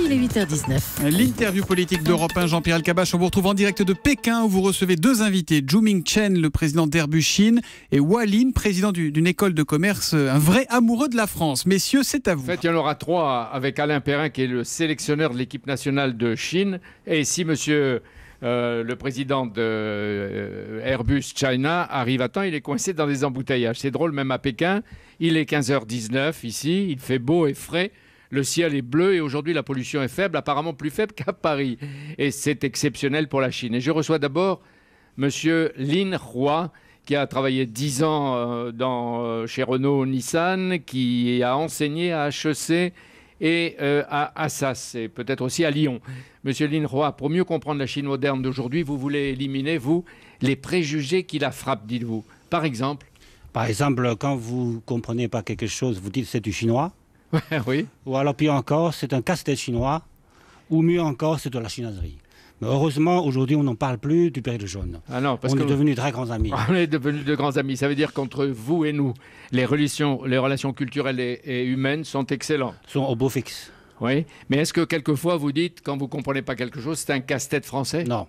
il est 8h19. L'interview politique d'Europe 1, Jean-Pierre Alcabache, on vous retrouve en direct de Pékin où vous recevez deux invités, Juming Chen, le président d'Airbus Chine, et Walin, président d'une école de commerce, euh, un vrai amoureux de la France. Messieurs, c'est à vous. En fait, il y en aura trois avec Alain Perrin qui est le sélectionneur de l'équipe nationale de Chine. Et si monsieur... Euh, le président de euh, Airbus China arrive à temps, il est coincé dans des embouteillages. C'est drôle, même à Pékin, il est 15h19 ici, il fait beau et frais. Le ciel est bleu et aujourd'hui la pollution est faible, apparemment plus faible qu'à Paris. Et c'est exceptionnel pour la Chine. Et je reçois d'abord M. Lin Hua, qui a travaillé 10 ans euh, euh, chez Renault Nissan, qui a enseigné à HEC et euh, à Assas, et peut-être aussi à Lyon. M. Lin Hua, pour mieux comprendre la Chine moderne d'aujourd'hui, vous voulez éliminer, vous, les préjugés qui la frappent, dites-vous. Par exemple Par exemple, quand vous comprenez pas quelque chose, vous dites c'est du chinois oui. Ou alors pire encore, c'est un casse-tête chinois, ou mieux encore, c'est de la chinoiserie. Mais heureusement, aujourd'hui, on n'en parle plus du péril jaune. Ah non, parce on est devenus très grands amis. On est devenus de grands amis. Ça veut dire qu'entre vous et nous, les relations, les relations culturelles et, humaines sont excellentes. Sont au beau fixe. Oui, mais est-ce que quelquefois vous dites, quand vous ne comprenez pas quelque chose, c'est un casse-tête français Non.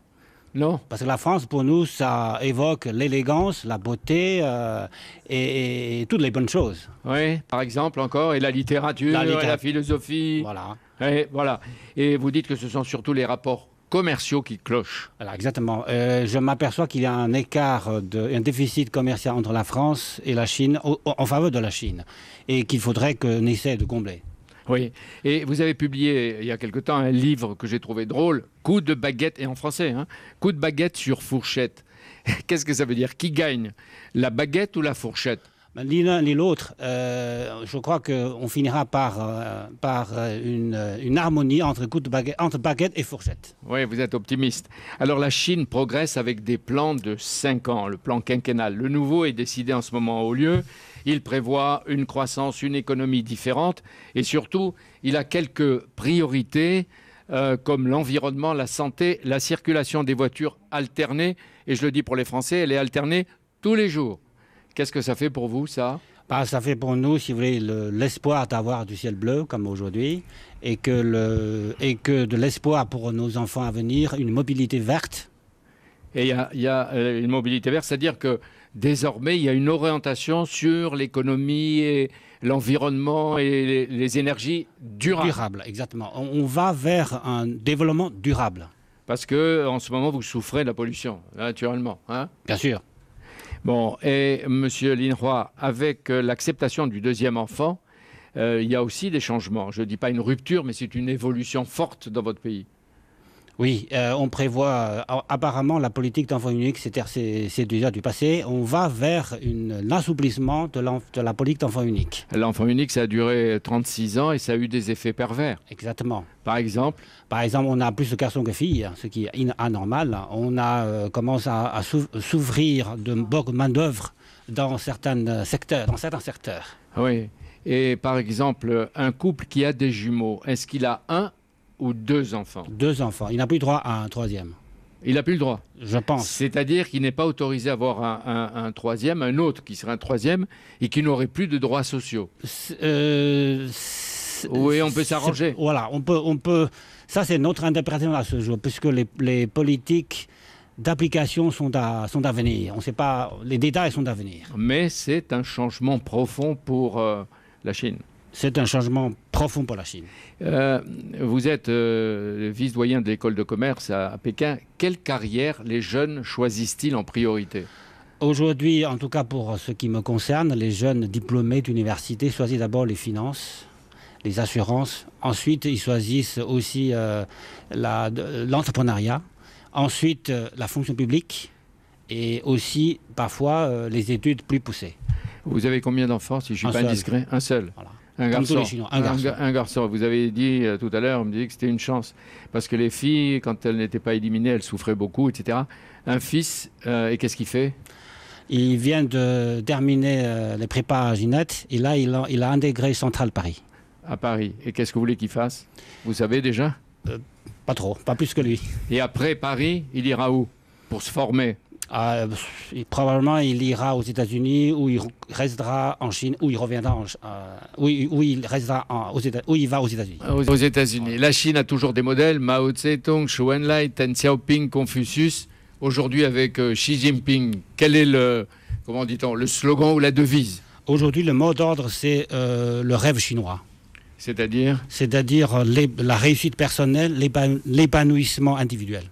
Non. Parce que la France, pour nous, ça évoque l'élégance, la beauté euh, et, toutes les bonnes choses. Oui, par exemple encore, et la littérature, la, philosophie. Voilà. Et, voilà. Et vous dites que ce sont surtout les rapports commerciaux qui clochent. Alors exactement. Euh, je m'aperçois qu'il y a un écart, de, un déficit commercial entre la France et la Chine, en faveur de la Chine, et qu'il faudrait qu'on essaie de combler. Oui. Et vous avez publié il y a quelque temps un livre que j'ai trouvé drôle, Coup de baguette, et en français, hein, Coup de baguette sur fourchette. Qu'est-ce que ça veut dire Qui gagne La baguette ou la fourchette ben, l'un ni l'autre, euh, je crois qu'on finira par, euh, par euh, une, harmonie entre, de baguette, entre et fourchette. Oui, vous êtes optimiste. Alors la Chine progresse avec des plans de 5 ans, le plan quinquennal. Le nouveau est décidé en ce moment au lieu. Il prévoit une croissance, une économie différente et surtout, il a quelques priorités comme l'environnement, la santé, la circulation des voitures alternées. Et je le dis pour les Français, elle est alternée tous les jours. Qu'est-ce que ça fait pour vous, ça bah, Ça fait pour nous, si vous voulez, l'espoir d'avoir du ciel bleu, comme aujourd'hui, et, que le, et que de l'espoir pour nos enfants à venir, une mobilité verte. Et il y, a, euh, une mobilité verte, c'est-à-dire que désormais, il y a une orientation sur l'économie et l'environnement et les, énergies durables. Durables, exactement. On, on va vers un développement durable. Parce que en ce moment, vous souffrez de la pollution, naturellement. Hein Bien sûr. Bon, et Monsieur Linroy, avec euh, l'acceptation du deuxième enfant, euh, il y a aussi des changements. Je ne dis pas une rupture, mais c'est une évolution forte dans votre pays. Oui, euh, on prévoit, euh, apparemment, la politique d'enfant unique, c'est déjà du passé. On va vers une, un assouplissement de, la politique d'enfant unique. L'enfant unique, ça a duré 36 ans et ça a eu des effets pervers. Exactement. Par exemple Par exemple, on a plus de garçons que filles, ce qui est anormal. On a, euh, commence à, s'ouvrir de bonnes main-d'œuvre dans, certains secteurs, dans certains secteurs. Oui. Et par exemple, un couple qui a des jumeaux, est-ce qu'il a un ou deux enfants Deux enfants. Il n'a plus le droit à un troisième. Il n'a plus le droit. Je pense. C'est-à-dire qu'il n'est pas autorisé à avoir un, troisième, un autre qui serait un troisième et qui n'aurait plus de droits sociaux. Euh, oui, on peut s'arranger. Voilà, on peut, on peut. Ça, c'est notre interprétation à ce jour, puisque les, politiques d'application sont à, sont à venir. On sait pas, les détails sont à venir. Mais c'est un changement profond pour euh, la Chine. C'est un changement profond pour la Chine. Euh, vous êtes euh, le vice-doyen de l'école de commerce à, Pékin. Quelle carrière les jeunes choisissent-ils en priorité Aujourd'hui, en tout cas pour ce qui me concerne, les jeunes diplômés d'université choisissent d'abord les finances, les assurances. Ensuite, ils choisissent aussi euh, l'entrepreneuriat. Ensuite, la fonction publique et aussi parfois les études plus poussées. Vous avez combien d'enfants, si je ne suis pas indiscret Un seul. Voilà. Un garçon. un, garçon. Vous avez dit euh, tout à l'heure, on me disait que c'était une chance. Parce que les filles, quand elles n'étaient pas éliminées, elles souffraient beaucoup, etc. Un fils, euh, et qu'est-ce qu'il fait Il vient de terminer euh, les prépas à et là, il a, il a intégré Central Paris. À Paris. Et qu'est-ce que vous voulez qu'il fasse Vous savez déjà Pas trop, pas plus que lui. Et après Paris, il ira où Pour se former ah, probablement, il ira aux États-Unis ou il restera en Chine ou il reviendra en, euh, où il, restera aux États, où il va aux États-Unis. Aux États-Unis. La Chine a toujours des modèles Mao Zedong, Zhou Enlai, Deng Xiaoping, Confucius. Aujourd'hui, avec euh, Xi Jinping, quel est le comment dit-on le slogan ou la devise Aujourd'hui, le mot d'ordre, c'est euh, le rêve chinois. C'est-à-dire C'est-à-dire la réussite personnelle, l'épanouissement individuel.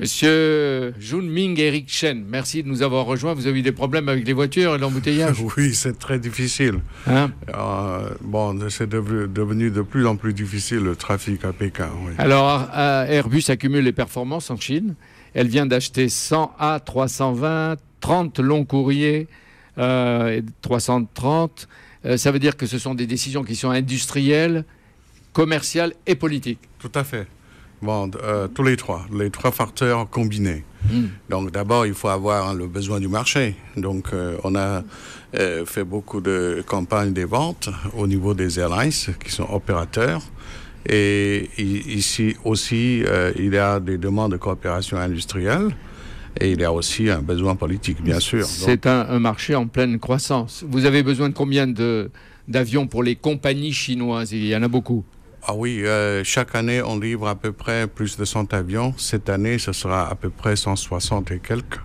Monsieur Junming Chen, merci de nous avoir rejoints. Vous avez eu des problèmes avec les voitures et l'embouteillage Oui, c'est très difficile. Hein euh, bon, c'est devenu de plus en plus difficile le trafic à Pékin. Alors, euh, Airbus accumule les performances en Chine. Elle vient d'acheter 100 A320, 30 longs courriers, euh, 330. Euh, ça veut dire que ce sont des décisions qui sont industrielles, commerciales et politiques. Tout à fait. Bon, euh, tous les trois, les trois facteurs combinés. Mm. Donc d'abord, il faut avoir le besoin du marché. Donc euh, on a euh, fait beaucoup de campagnes de ventes au niveau des airlines qui sont opérateurs. Et ici aussi, il y a des demandes de coopération industrielle. Et il y a aussi un besoin politique, bien sûr. C'est un, un, marché en pleine croissance. Vous avez besoin de combien d'avions pour les compagnies chinoises Il y en a beaucoup. Ah oui, euh, chaque année, on livre à peu près plus de 100 avions. Cette année, ce sera à peu près 160 et quelques.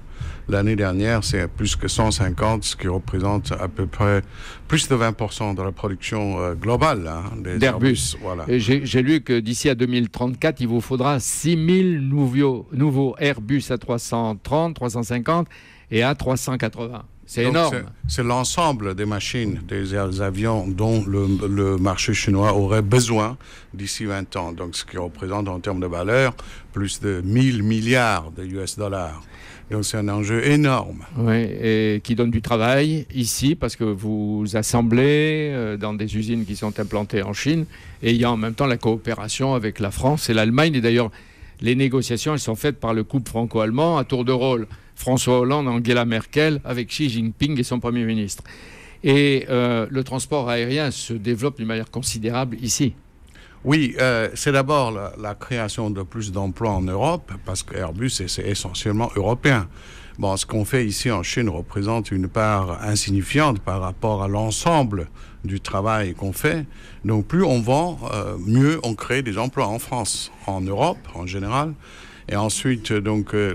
L'année dernière, c'est plus que 150, ce qui représente à peu près plus de 20% de la production euh, globale hein, d'Airbus. Voilà. J'ai lu que d'ici à 2034, il vous faudra 6000 nouveaux, nouveaux Airbus à 330 350 et à 380 c'est énorme. C'est l'ensemble des machines, des avions dont le, marché chinois aurait besoin d'ici 20 ans. Donc, ce qui représente en termes de valeur plus de 1000 milliards de US dollars. Donc c'est un enjeu énorme. Oui, et qui donne du travail ici parce que vous assemblez euh, dans des usines qui sont implantées en Chine et il y a en même temps la coopération avec la France et l'Allemagne. Et d'ailleurs, les négociations, elles sont faites par le couple franco-allemand à tour de rôle. François Hollande, Angela Merkel, avec Xi Jinping et son Premier ministre. Et euh, le transport aérien se développe d'une manière considérable ici. Oui, euh, c'est d'abord la, création de plus d'emplois en Europe, parce qu'Airbus est c'est essentiellement européen. Bon, ce qu'on fait ici en Chine représente une part insignifiante par rapport à l'ensemble du travail qu'on fait. Donc plus on vend, euh, mieux on crée des emplois en France, en Europe en général. Et ensuite, donc, euh,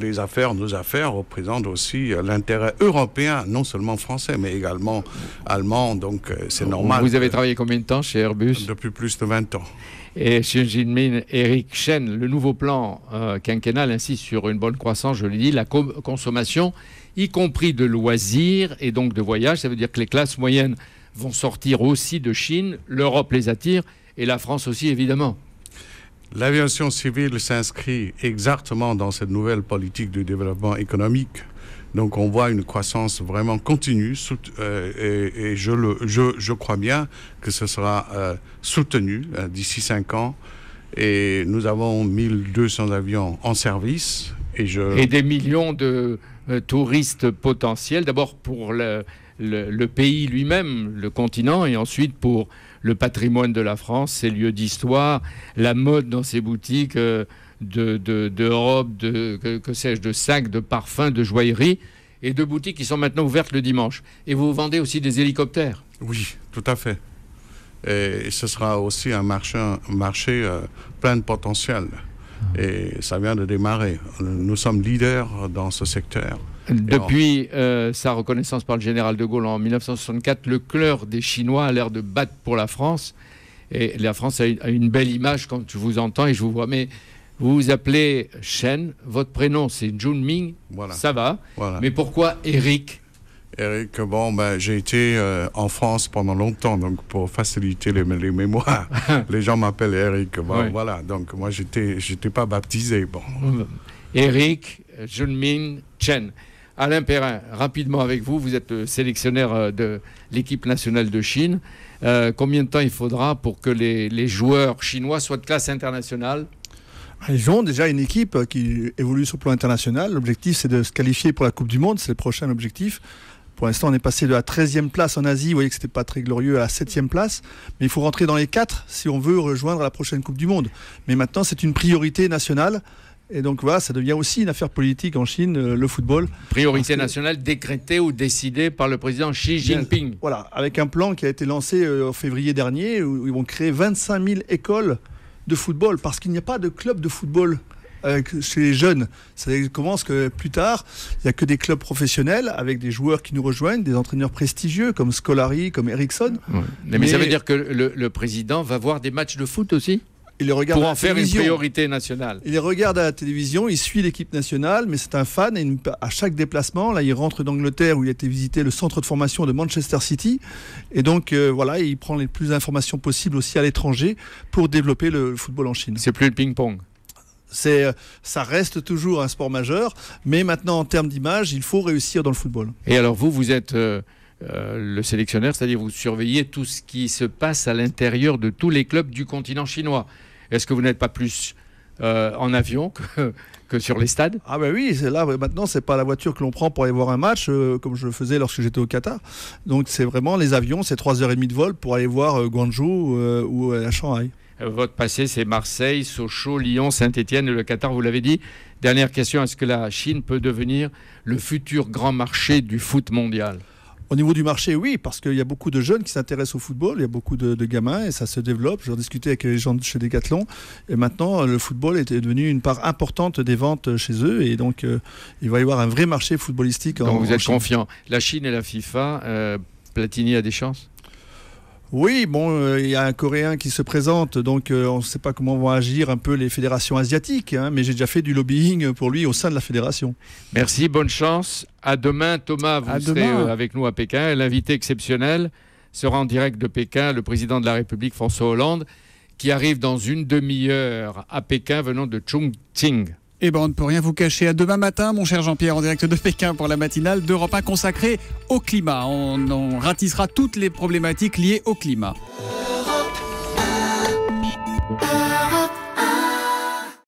les, affaires, nos affaires représentent aussi euh, l'intérêt européen, non seulement français, mais également allemand. Donc, euh, c'est normal. Vous avez travaillé combien de temps chez Airbus Depuis plus de 20 ans. Et chez Jinmin, Eric Chen, le nouveau plan quinquennal insiste sur une bonne croissance, je l'ai dit, la consommation, y compris de loisirs et donc de voyages. Ça veut dire que les classes moyennes vont sortir aussi de Chine, l'Europe les attire et la France aussi, évidemment. L'aviation civile s'inscrit exactement dans cette nouvelle politique de développement économique. Donc on voit une croissance vraiment continue euh, et, je, le, je, crois bien que ce sera euh, soutenu euh, d'ici cinq ans. Et nous avons 1200 avions en service. Et, je... des millions de touristes potentiels, d'abord pour le, le pays lui-même, le continent, et ensuite pour le patrimoine de la France, ses lieux d'histoire, la mode dans ses boutiques euh, de, de, de robes, de, que, sais-je, de sacs, de parfums, de joaillerie, et de boutiques qui sont maintenant ouvertes le dimanche. Et vous vendez aussi des hélicoptères. Oui, tout à fait. Et ce sera aussi un marché, euh, plein de potentiel. Et ça vient de démarrer. Nous sommes leaders dans ce secteur. Depuis euh, sa reconnaissance par le général de Gaulle en 1964, le cœur des Chinois a l'air de battre pour la France. Et la France a une, belle image quand je vous entends et je vous vois. Mais vous vous appelez Chen, votre prénom c'est Junming, voilà. ça va. Mais pourquoi Eric Eric, bon, ben, j'ai été euh, en France pendant longtemps, donc pour faciliter les, mémoires, les gens m'appellent Eric. Voilà, donc moi, j'étais, j'étais pas baptisé. Bon. Eric Junming Chen. Alain Perrin, rapidement avec vous, vous êtes sélectionnaire euh, sélectionneur euh, de l'équipe nationale de Chine. Euh, combien de temps il faudra pour que les, joueurs chinois soient de classe internationale ah, ils ont déjà une équipe qui évolue sur le plan international. L'objectif, c'est de se qualifier pour la Coupe du Monde. C'est le prochain objectif. Pour l'instant, on est passé de la 13e place en Asie, vous voyez que ce n'était pas très glorieux, à la 7e place. Mais il faut rentrer dans les 4 si on veut rejoindre la prochaine Coupe du Monde. Mais maintenant, c'est une priorité nationale et donc voilà, ça devient aussi une affaire politique en Chine, euh, le football. Priorité nationale décrétée ou décidée par le président Xi Jinping. Voilà, avec un plan qui a été lancé euh, en février dernier, où ils vont créer 25 000 écoles de football, parce qu'il n'y a pas de club de football euh, chez les jeunes. Ça commence que plus tard, il n'y a que des clubs professionnels avec des joueurs qui nous rejoignent, des entraîneurs prestigieux comme Scolari, comme Ericsson. Mais, ça veut dire que le, le président va voir des matchs de foot aussi il les regarde pour en faire une priorité nationale. Il les regarde à la télévision, il suit l'équipe nationale, mais c'est un fan. Et à chaque déplacement, là, il rentre d'Angleterre où il a été visiter le centre de formation de Manchester City. Et donc, euh, voilà, il prend les plus d'informations possibles aussi à l'étranger pour développer le football en Chine. C'est plus le ping-pong c'est euh, ça reste toujours un sport majeur, mais maintenant en termes d'image, il faut réussir dans le football. Et alors vous, vous êtes euh, euh, le sélectionneur, c'est-à-dire vous surveillez tout ce qui se passe à l'intérieur de tous les clubs du continent chinois. Est-ce que vous n'êtes pas plus euh, en avion que, sur les stades Ah ben oui, c'est là maintenant c'est pas la voiture que l'on prend pour aller voir un match euh, comme je le faisais lorsque j'étais au Qatar. Donc c'est vraiment les avions, c'est 3h30 de vol pour aller voir Guangzhou ou à Shanghai. Votre passé, c'est Marseille, Sochaux, Lyon, Saint-Étienne, le Qatar, vous l'avez dit. Dernière question, est-ce que la Chine peut devenir le futur grand marché du foot mondial au niveau du marché, oui, parce qu'il y a beaucoup de jeunes qui s'intéressent au football, il y a beaucoup de, gamins et ça se développe. J'en discuté avec les gens de chez Decathlon et maintenant le football est devenu une part importante des ventes chez eux et donc euh, il va y avoir un vrai marché footballistique. En, donc vous êtes confiant. La Chine et la FIFA, euh, Platini a des chances oui, bon, euh, il y a un Coréen qui se présente, donc euh, on ne sait pas comment vont agir un peu les fédérations asiatiques, hein, mais j'ai déjà fait du lobbying pour lui au sein de la fédération. Merci, bonne chance. À demain, Thomas, vous serez euh, avec nous à Pékin. L'invité exceptionnel sera en direct de Pékin, le président de la République, François Hollande, qui arrive dans une demi-heure à Pékin venant de Chongqing. Eh ben, on ne peut rien vous cacher. À demain matin, mon cher Jean-Pierre, en direct de Pékin pour la matinale d'Europe 1 consacrée au climat. On, ratissera toutes les problématiques liées au climat.